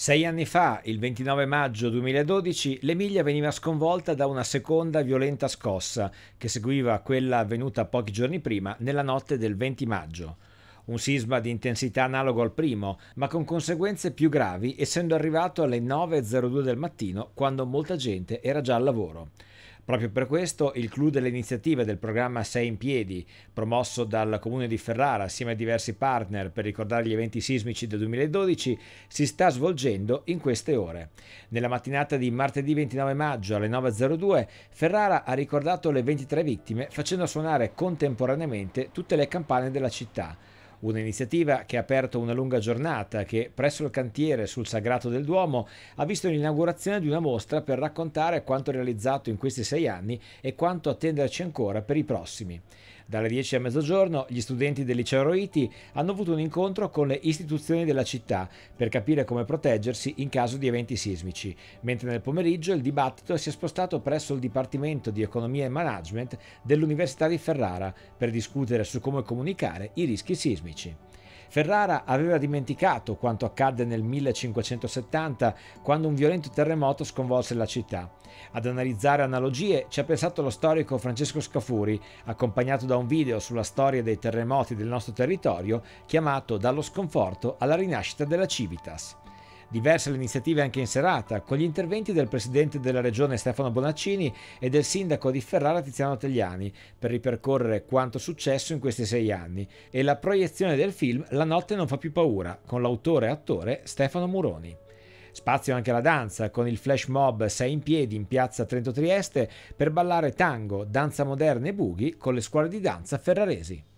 Sei anni fa, il 29 maggio 2012, l'Emilia veniva sconvolta da una seconda violenta scossa che seguiva quella avvenuta pochi giorni prima nella notte del 20 maggio. Un sisma di intensità analogo al primo, ma con conseguenze più gravi, essendo arrivato alle 9.02 del mattino, quando molta gente era già al lavoro. Proprio per questo il clou delle iniziative del programma Sei in Piedi, promosso dal Comune di Ferrara assieme a diversi partner per ricordare gli eventi sismici del 2012, si sta svolgendo in queste ore. Nella mattinata di martedì 29 maggio alle 9.02 Ferrara ha ricordato le 23 vittime facendo suonare contemporaneamente tutte le campane della città un'iniziativa che ha aperto una lunga giornata che presso il cantiere sul Sagrato del Duomo ha visto l'inaugurazione di una mostra per raccontare quanto realizzato in questi sei anni e quanto attenderci ancora per i prossimi. Dalle 10 a mezzogiorno gli studenti del liceo Roiti hanno avuto un incontro con le istituzioni della città per capire come proteggersi in caso di eventi sismici, mentre nel pomeriggio il dibattito si è spostato presso il Dipartimento di Economia e Management dell'Università di Ferrara per discutere su come comunicare i rischi sismici. Ferrara aveva dimenticato quanto accadde nel 1570 quando un violento terremoto sconvolse la città. Ad analizzare analogie ci ha pensato lo storico Francesco Scafuri, accompagnato da un video sulla storia dei terremoti del nostro territorio chiamato Dallo sconforto alla rinascita della Civitas. Diverse le iniziative anche in serata, con gli interventi del presidente della regione Stefano Bonaccini e del sindaco di Ferrara Tiziano Tegliani, per ripercorrere quanto successo in questi sei anni, e la proiezione del film La notte non fa più paura, con l'autore e attore Stefano Muroni. Spazio anche alla danza, con il flash mob Sei in piedi in piazza Trento Trieste per ballare tango, danza moderna e bughi con le scuole di danza ferraresi.